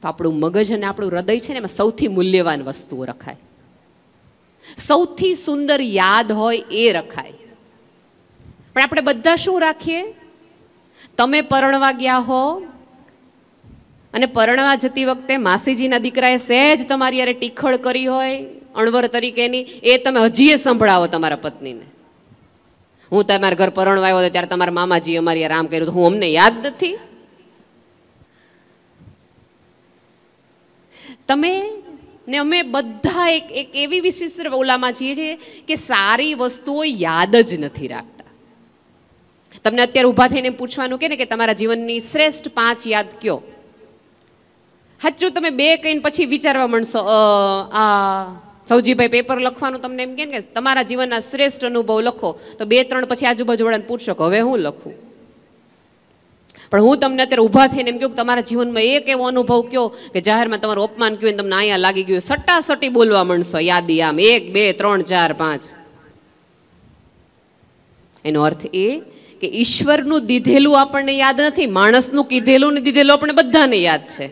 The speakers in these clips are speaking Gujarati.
તો આપણું મગજ અને આપણું હૃદય છે ને એમાં સૌથી મૂલ્યવાન વસ્તુઓ રખાય સૌથી સુંદર યાદ હોય એ રખાય પણ આપણે બધા શું રાખીએ તમે પરણવા ગયા હો અને પરણવા જતી વખતે માસીજીના દીકરાએ સહેજ તમારી યારે ટીખળ કરી હોય અણવર તરીકેની એ તમે હજીએ સંભળાવો તમારા પત્નીને હું તમારા ઘર પરણવા આવ્યો ત્યારે તમારા મામાજી અમારી રામ કર્યું હતું હું અમને યાદ નથી તમે ને અમે બધા એક એક એવી વિશિષ્ટ ઓલામાં છીએ છીએ કે સારી વસ્તુઓ યાદ જ નથી રાખતા તમને અત્યારે ઊભા થઈને પૂછવાનું કે ને કે તમારા જીવનની શ્રેષ્ઠ પાંચ યાદ કયો સાચું તમે બે કહીને પછી વિચારવા માંડશો આ સૌજીભાઈ પેપર લખવાનું તમને એમ કે તમારા જીવનના શ્રેષ્ઠ અનુભવ લખો તો બે ત્રણ પછી આજુબાજુવાળાને પૂછશો કે હવે હું લખું પણ હું તમને અત્યારે ઊભા થઈને એમ કહ્યું કે તમારા જીવનમાં એક એવો અનુભવ કયો કે જાહેરમાં તમારું અપમાન કયું તમને અહીંયા લાગી ગયું સટી બોલવા માંડશો યાદી આમ એક બે ત્રણ ચાર પાંચ એનો અર્થ એ કે ઈશ્વરનું દીધેલું આપણને યાદ નથી માણસનું કીધેલું ને દીધેલું આપણે બધાને યાદ છે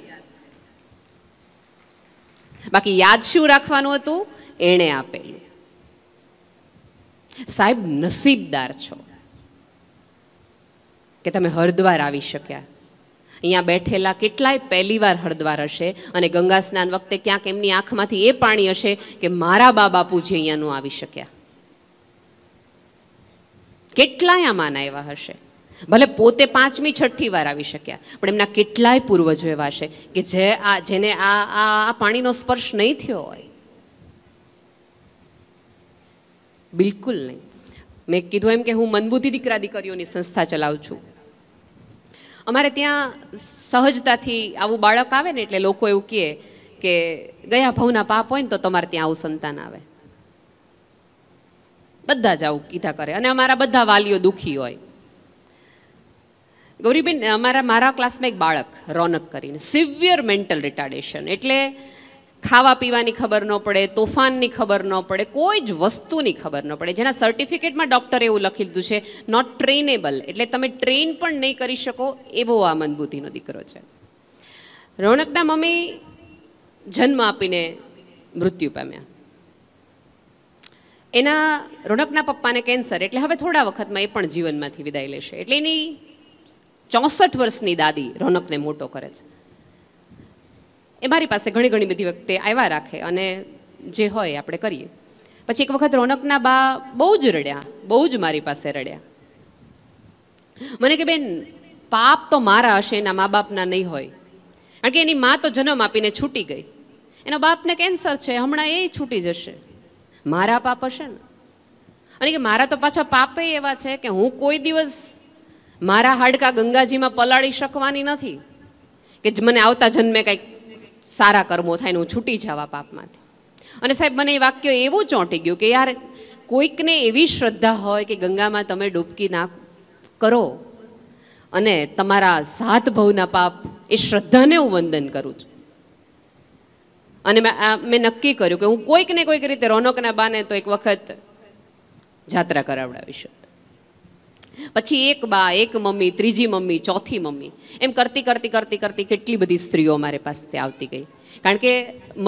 બાકી યાદ શું રાખવાનું હતું એણે આપેલું સાહેબ નસીબદાર છો કે તમે હરદ્વાર આવી શક્યા અહીંયા બેઠેલા કેટલાય પહેલીવાર હરદ્વાર હશે અને ગંગા સ્નાન વખતે ક્યાંક એમની આંખમાંથી એ પાણી હશે કે મારા બા બાપુજી અહીંયાનું આવી શક્યા કેટલાય આમાંના એવા હશે ભલે પોતે પાંચમી છઠ્ઠી વાર આવી શક્યા પણ એમના કેટલાય પૂર્વજો એવા છે કે જે આ જેને આ આ પાણીનો સ્પર્શ નહીં થયો હોય બિલકુલ નહીં મેં કીધું એમ કે હું મનબુદ્ધિ દીકરા દીકરીઓની સંસ્થા ચલાવું છું અમારે ત્યાં સહજતાથી આવું બાળક આવે ને એટલે લોકો એવું કહે કે ગયા ભવના પાપ હોય ને તો તમારે ત્યાં આવું સંતાન આવે બધા જ આવું કીધા કરે અને અમારા બધા વાલીઓ દુઃખી હોય ગૌરીબેન અમારા મારા ક્લાસમાં એક બાળક રોનક કરીને સિવિયર મેન્ટલ રિટાર્ડેશન એટલે ખાવા પીવાની ખબર ન પડે તોફાનની ખબર ન પડે કોઈ જ વસ્તુની ખબર ન પડે જેના સર્ટિફિકેટમાં ડૉક્ટરે એવું લખી દીધું છે નોટ ટ્રેનેબલ એટલે તમે ટ્રેન પણ નહીં કરી શકો એવો આ મંદબુદ્ધિનો દીકરો છે રોનકના મમ્મી જન્મ આપીને મૃત્યુ પામ્યા એના રોનકના પપ્પાને કેન્સર એટલે હવે થોડા વખતમાં એ પણ જીવનમાંથી વિદાય લેશે એટલે એની ચોસઠ વર્ષની દાદી રોનકને મોટો કરે છે એ મારી પાસે ઘણી ઘણી બધી વખતે આવ્યા રાખે અને જે હોય આપણે કરીએ પછી એક વખત રોનકના બા બહુ જ રડ્યા બહુ જ મારી પાસે રડ્યા મને કે બેન પાપ તો મારા હશે એના મા બાપના નહીં હોય કારણ કે એની મા તો જન્મ આપીને છૂટી ગઈ એના બાપને કેન્સર છે હમણાં એ છૂટી જશે મારા પાપ હશે ને અને કે મારા તો પાછા પાપે એવા છે કે હું કોઈ દિવસ મારા હાડકા ગંગાજીમાં પલાળી શકવાની નથી કે મને આવતા જન્મે કંઈક સારા કર્મો થાય ને હું છૂટી જવા પાપમાંથી અને સાહેબ મને એ વાક્ય એવું ચોંટી ગયું કે યાર કોઈકને એવી શ્રદ્ધા હોય કે ગંગામાં તમે ડૂબકી ના કરો અને તમારા સાત ભવના પાપ એ શ્રદ્ધાને હું વંદન કરું છું અને મેં નક્કી કર્યું કે હું કોઈક ને કોઈક રીતે રોનકના બાને તો એક વખત જાત્રા કરાવડાવીશું પછી એક બા એક મમ્મી ત્રીજી મમ્મી ચોથી મમ્મી એમ કરતી કરતી કરતી કરતી કેટલી બધી સ્ત્રીઓ મારી પાસે આવતી ગઈ કારણ કે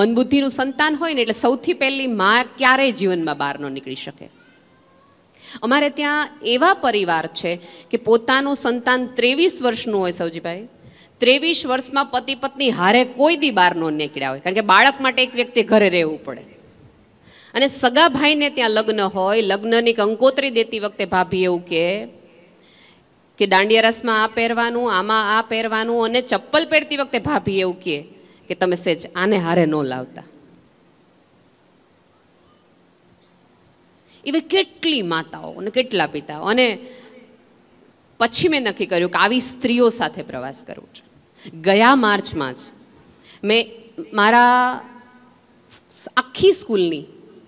મનબુદ્ધિનું સંતાન હોય ને એટલે સૌથી પહેલી મા ક્યારેય જીવનમાં બહારનો નીકળી શકે અમારે ત્યાં એવા પરિવાર છે કે પોતાનું સંતાન ત્રેવીસ વર્ષનું હોય સૌજીભાઈ ત્રેવીસ વર્ષમાં પતિ પત્ની હારે કોઈ દી બહાર ન નીકળ્યા હોય કારણ કે બાળક માટે એક વ્યક્તિ ઘરે રહેવું પડે અને સગા ભાઈને ત્યાં લગ્ન હોય લગ્નની કંકોત્રી દેતી વખતે ભાભી એવું કે કે દાંડિયા રસમાં આ પહેરવાનું આમાં આ પહેરવાનું અને ચપ્પલ પહેરતી વખતે ભાભી એવું કહે કે તમે સેજ આને હારે ન લાવતા એવી કેટલી માતાઓ અને કેટલા પિતાઓ અને પછી મેં નક્કી કર્યું કે આવી સ્ત્રીઓ સાથે પ્રવાસ કરવો છે ગયા માર્ચમાં જ મેં મારા આખી સ્કૂલની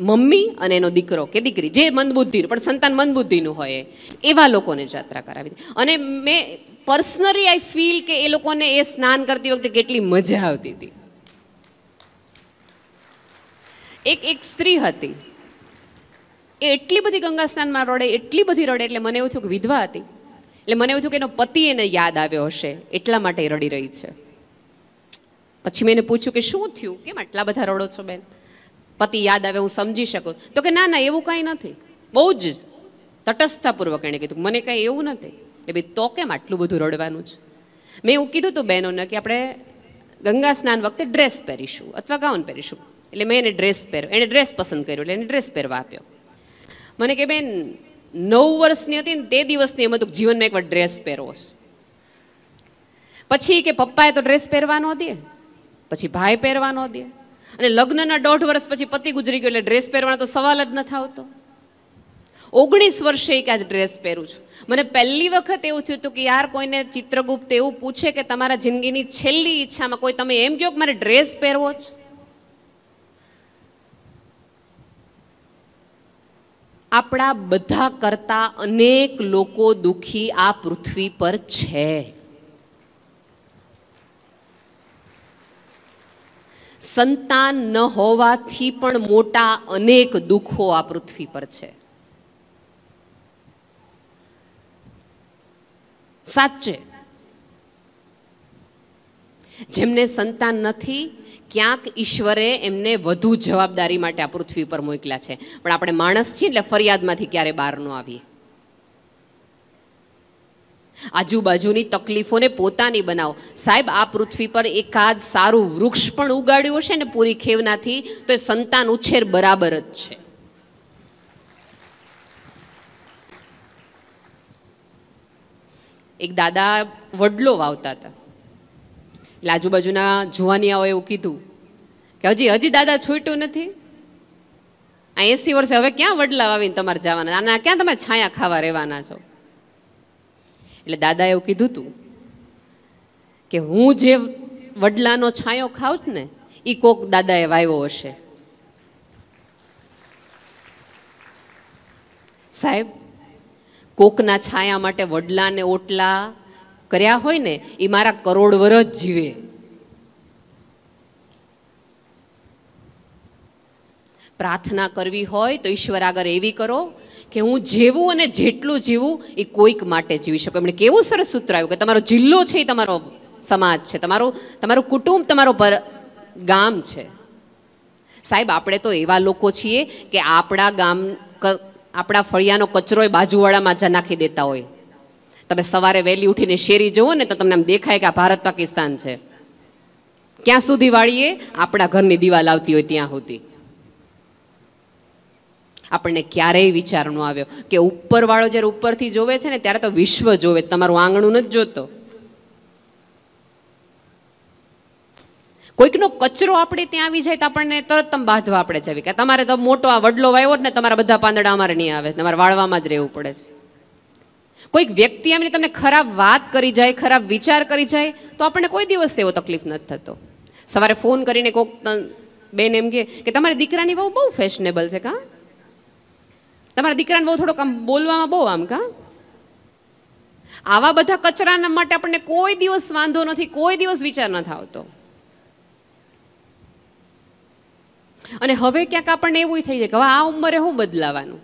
મમ્મી અને એનો દીકરો કે દીકરી જે મંદબુદ્ધિનું પણ સંતાન મંદબુદ્ધિનું હોય એવા લોકોને જાત્રા કરાવી અને મેં પર્સનલી આઈ ફીલ કે એ લોકોને એ સ્નાન કરતી વખતે કેટલી મજા આવતી હતી એક એક સ્ત્રી હતી એ એટલી બધી ગંગા સ્નાનમાં રડે એટલી બધી રડે એટલે મને એવું થયું કે વિધવા હતી એટલે મને એવું થયું કે એનો પતિ એને યાદ આવ્યો હશે એટલા માટે રડી રહી છે પછી મેં એને પૂછ્યું કે શું થયું કેમ આટલા બધા રડો છો બેન પતિ યાદ આવે હું સમજી શકું તો કે ના ના એવું કાંઈ નથી બહુ જ તટસ્થતાપૂર્વક એણે કીધું મને કાંઈ એવું નથી એ ભાઈ તો કેમ આટલું બધું રડવાનું છે મેં એવું કીધું હતું બહેનોને કે આપણે ગંગા સ્નાન વખતે ડ્રેસ પહેરીશું અથવા ગાઉન પહેરીશું એટલે મેં એને ડ્રેસ પહેર્યો એણે ડ્રેસ પસંદ કર્યો એટલે એને ડ્રેસ પહેરવા આપ્યો મને કે બેન નવ વર્ષની હતી ને તે દિવસની એમ હતું જીવનમાં એકવાર ડ્રેસ પહેરવો પછી કે પપ્પાએ તો ડ્રેસ પહેરવાનો દે પછી ભાઈ પહેરવાનો દે અને લગ્નના દોઢ વર્ષ પછી પતિ ગુજરી ગયો એટલે ડ્રેસ પહેરવાનો તો સવાલ જ નથી આવતો ઓગણીસ વર્ષે એક આજ ડ્રેસ પહેરું છું મને પહેલી વખત એવું થયું હતું કે યાર કોઈને ચિત્રગુપ્ત એવું પૂછે કે તમારા જિંદગીની છેલ્લી ઈચ્છામાં કોઈ તમે એમ કહો કે મારે ડ્રેસ પહેરવો છે આપણા બધા કરતાં અનેક લોકો દુઃખી આ પૃથ્વી પર છે સંતાન ન હોવાથી પણ મોટા અનેક દુઃખો આ પૃથ્વી પર છે સાચે જેમને સંતાન નથી ક્યાંક ઈશ્વરે એમને વધુ જવાબદારી માટે આ પૃથ્વી પર મોકલ્યા છે પણ આપણે માણસ છીએ એટલે ફરિયાદમાંથી ક્યારે બહાર ન આવીએ આજુબાજુની તકલીફોને પોતાની બનાવો સાહેબ આ પૃથ્વી પર એકાદ સારું વૃક્ષ પણ ઉગાડ્યું હશે ને પૂરી ખેવનાથી તો એ સંતાન ઉછેર બરાબર જ છે એક દાદા વડલો વાવતા હતા એટલે આજુબાજુના જુવાનિયાઓ એવું કીધું કે હજી હજી દાદા છૂટ્યું નથી આ એસી વર્ષે હવે ક્યાં વડલા વાવીને તમારે જવાના આના ક્યાં તમે છાયા ખાવા રહેવાના છો એટલે દાદા એવું કીધું હતું કે હું જે વડલાનો છાંયો ખાઉં છું ને એ કોક દાદાએ વાવ્યો હશે સાહેબ કોકના છાયા માટે વડલાને ઓટલા કર્યા હોય ને એ મારા કરોડ વરસ જીવે પ્રાર્થના કરવી હોય તો ઈશ્વર આગળ એવી કરો કે હું જેવું અને જેટલું જીવું એ કોઈક માટે જીવી શકું એમણે કેવું સરસ સૂત્ર આવ્યું કે તમારો જિલ્લો છે એ તમારો સમાજ છે તમારો તમારું કુટુંબ તમારો ગામ છે સાહેબ આપણે તો એવા લોકો છીએ કે આપણા ગામ આપણા ફળિયાનો કચરો એ બાજુવાળામાં જ નાખી દેતા હોય તમે સવારે વહેલી ઉઠીને શેરી જુઓ ને તો તમને આમ દેખાય કે આ ભારત પાકિસ્તાન છે ક્યાં સુધી વાળીએ આપણા ઘરની દિવાલ આવતી હોય ત્યાં સુધી આપણને ક્યારેય વિચાર આવ્યો કે ઉપરવાળો જ્યારે ઉપરથી જોવે છે ને ત્યારે તો વિશ્વ જોવે તમારું આંગણું નથી જોતો કોઈકનો કચરો આપણે ત્યાં આવી જાય તો આપણને તરત તમે બાંધવા આપણે જવી કે તમારે તો મોટો આ વડલો વાયવો ને તમારા બધા પાંદડા અમારે નહીં આવે તમારે વાળવામાં જ રહેવું પડે છે કોઈક વ્યક્તિ એમને તમને ખરાબ વાત કરી જાય ખરાબ વિચાર કરી જાય તો આપણને કોઈ દિવસ એવો તકલીફ નથી થતો સવારે ફોન કરીને કોઈક બેન એમ કે તમારી દીકરાની બહુ બહુ ફેશનેબલ છે કાં તમારા દીકરાને બહુ થોડુંક આમ બોલવામાં બહુ આમ કા આવા બધા કચરાના માટે આપણને કોઈ દિવસ વાંધો નથી કોઈ દિવસ વિચાર ન આવતો અને હવે ક્યાંક આપણને એવું થઈ જાય કે હવે આ ઉંમરે શું બદલાવાનું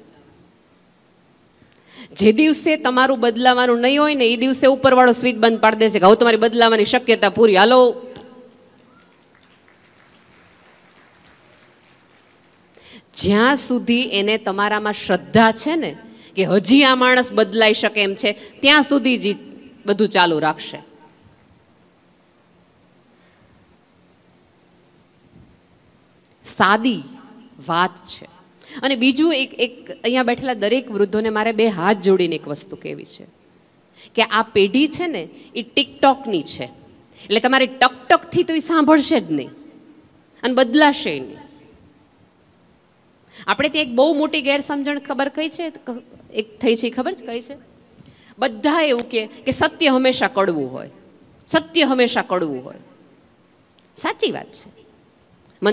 જે દિવસે તમારું બદલાવાનું નહીં હોય ને એ દિવસે ઉપરવાળો સ્વીચ બંધ પાડી દેશે કે હવે તમારી બદલાવાની શક્યતા પૂરી હાલો જ્યાં સુધી એને તમારામાં શ્રદ્ધા છે ને કે હજી આ માણસ બદલાઈ શકે એમ છે ત્યાં સુધી જ બધું ચાલુ રાખશે સાદી વાત છે અને બીજું એક એક અહીંયા બેઠેલા દરેક વૃદ્ધોને મારે બે હાથ જોડીને એક વસ્તુ કહેવી છે કે આ પેઢી છે ને એ ટિકટોકની છે એટલે તમારે ટકટકથી તો એ સાંભળશે જ નહીં અને બદલાશે નહીં આપણે ત્યાં એક બહુ મોટી ગેરસમજણ ખબર કઈ છે એક થઈ છે ખબર છે કઈ છે બધા એવું કે કે સત્ય હંમેશા કડવું હોય સત્ય હંમેશા કડવું હોય સાચી વાત છે